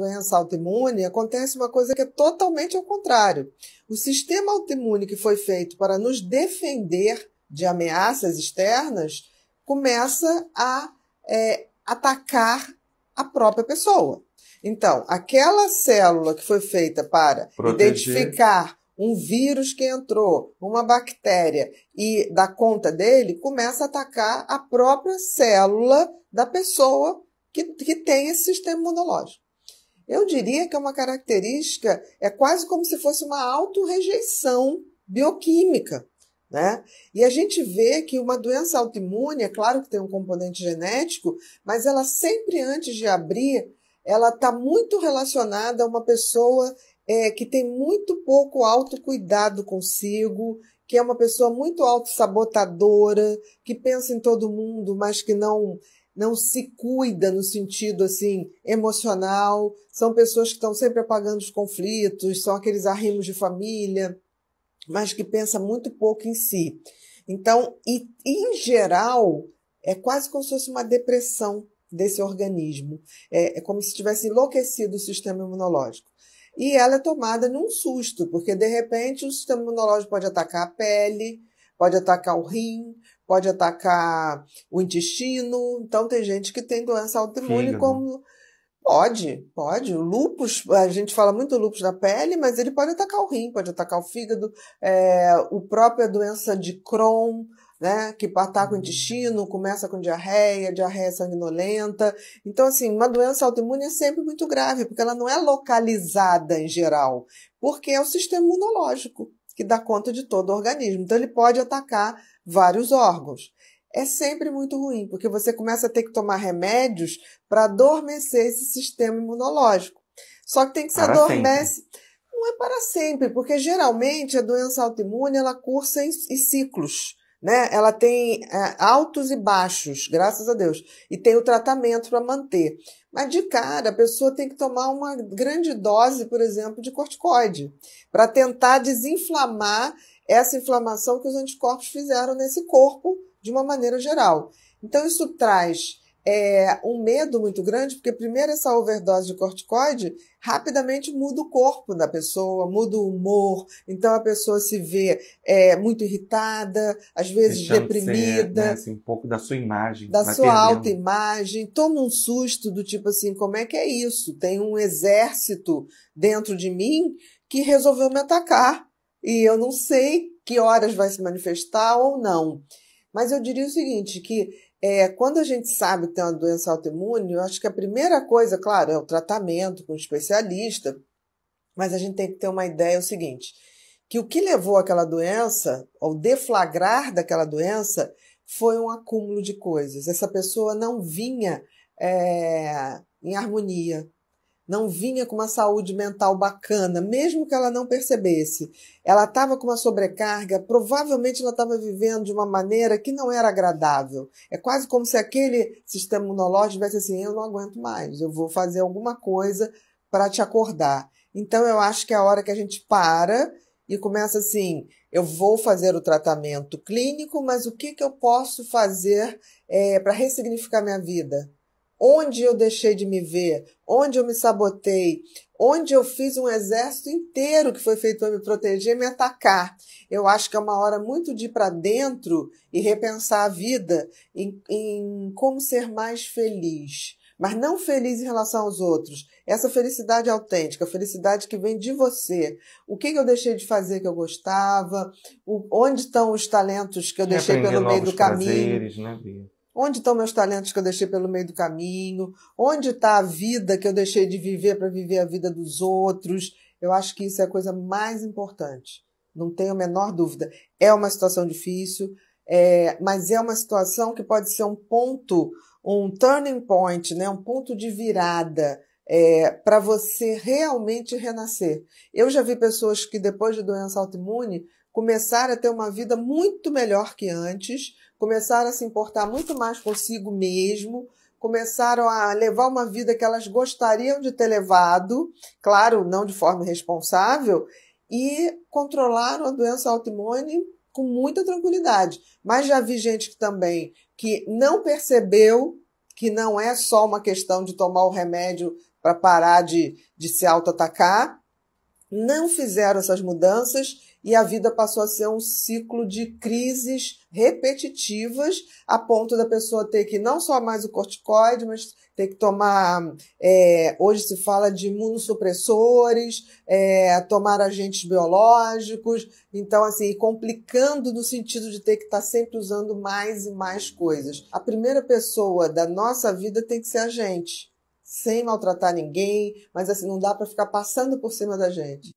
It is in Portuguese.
doença autoimune, acontece uma coisa que é totalmente ao contrário. O sistema autoimune que foi feito para nos defender de ameaças externas começa a é, atacar a própria pessoa. Então, aquela célula que foi feita para Proteger. identificar um vírus que entrou, uma bactéria, e dar conta dele, começa a atacar a própria célula da pessoa que, que tem esse sistema imunológico. Eu diria que é uma característica, é quase como se fosse uma autorrejeição bioquímica. Né? E a gente vê que uma doença autoimune, é claro que tem um componente genético, mas ela sempre antes de abrir, ela está muito relacionada a uma pessoa é, que tem muito pouco autocuidado consigo, que é uma pessoa muito autossabotadora, que pensa em todo mundo, mas que não não se cuida no sentido assim emocional, são pessoas que estão sempre apagando os conflitos, são aqueles arrimos de família, mas que pensa muito pouco em si. Então, e, em geral, é quase como se fosse uma depressão desse organismo. É, é como se tivesse enlouquecido o sistema imunológico. E ela é tomada num susto, porque de repente o sistema imunológico pode atacar a pele, pode atacar o rim, pode atacar o intestino. Então tem gente que tem doença autoimune como Pode, pode. O lúpus, a gente fala muito lúpus na pele, mas ele pode atacar o rim, pode atacar o fígado, é, o própria doença de Crohn, né, que ataca o uhum. intestino, começa com diarreia, diarreia sanguinolenta. Então, assim, uma doença autoimune é sempre muito grave, porque ela não é localizada em geral, porque é o sistema imunológico que dá conta de todo o organismo. Então, ele pode atacar vários órgãos. É sempre muito ruim, porque você começa a ter que tomar remédios para adormecer esse sistema imunológico. Só que tem que se adormecer. adormece. Não é para sempre, porque geralmente a doença autoimune ela cursa em, em ciclos né? Ela tem é, altos e baixos, graças a Deus, e tem o tratamento para manter. Mas de cara, a pessoa tem que tomar uma grande dose, por exemplo, de corticoide, para tentar desinflamar essa inflamação que os anticorpos fizeram nesse corpo de uma maneira geral. Então, isso traz é, um medo muito grande, porque primeiro essa overdose de corticoide rapidamente muda o corpo da pessoa, muda o humor, então a pessoa se vê é, muito irritada, às vezes Deixando deprimida. Ser, né, assim, um pouco da sua imagem. Da sua autoimagem, toma um susto do tipo assim, como é que é isso? Tem um exército dentro de mim que resolveu me atacar e eu não sei que horas vai se manifestar ou não. Mas eu diria o seguinte, que é, quando a gente sabe que tem uma doença autoimune, eu acho que a primeira coisa, claro, é o tratamento com especialista, mas a gente tem que ter uma ideia é o seguinte, que o que levou aquela doença, ao deflagrar daquela doença, foi um acúmulo de coisas. Essa pessoa não vinha é, em harmonia, não vinha com uma saúde mental bacana, mesmo que ela não percebesse. Ela estava com uma sobrecarga, provavelmente ela estava vivendo de uma maneira que não era agradável. É quase como se aquele sistema imunológico tivesse assim: eu não aguento mais, eu vou fazer alguma coisa para te acordar. Então eu acho que é a hora que a gente para e começa assim: eu vou fazer o tratamento clínico, mas o que, que eu posso fazer é, eh, para ressignificar minha vida? onde eu deixei de me ver, onde eu me sabotei, onde eu fiz um exército inteiro que foi feito para me proteger, me atacar. Eu acho que é uma hora muito de ir para dentro e repensar a vida em, em como ser mais feliz mas não feliz em relação aos outros. Essa felicidade autêntica, felicidade que vem de você. O que, eu deixei de fazer que eu gostava? onde estão os talentos que eu deixei pelo meio do caminho? Prazeres, né, Bia? Onde estão meus talentos que eu deixei pelo meio do caminho? Onde está a vida que eu deixei de viver para viver a vida dos outros? Eu acho que isso é a coisa mais importante. Não tenho a menor dúvida. É uma situação difícil, é, mas é uma situação que pode ser um ponto, um turning point, né? um ponto de virada é, para você realmente renascer. Eu já vi pessoas que depois de doença autoimune começar a ter uma vida muito melhor que antes, começaram a se importar muito mais consigo mesmo, começaram a levar uma vida que elas gostariam de ter levado, claro, não de forma responsável, e controlaram a doença autoimune com muita tranquilidade. Mas já vi gente que também que não percebeu que não é só uma questão de tomar o remédio para parar de, de se auto-atacar, não fizeram essas mudanças e a vida passou a ser um ciclo de crises repetitivas, a ponto da pessoa ter que não só mais o corticoide, mas ter que tomar, é, hoje se fala de imunossupressores, é, tomar agentes biológicos, então assim, complicando no sentido de ter que estar tá sempre usando mais e mais coisas. A primeira pessoa da nossa vida tem que ser a gente sem maltratar ninguém, mas assim, não dá para ficar passando por cima da gente.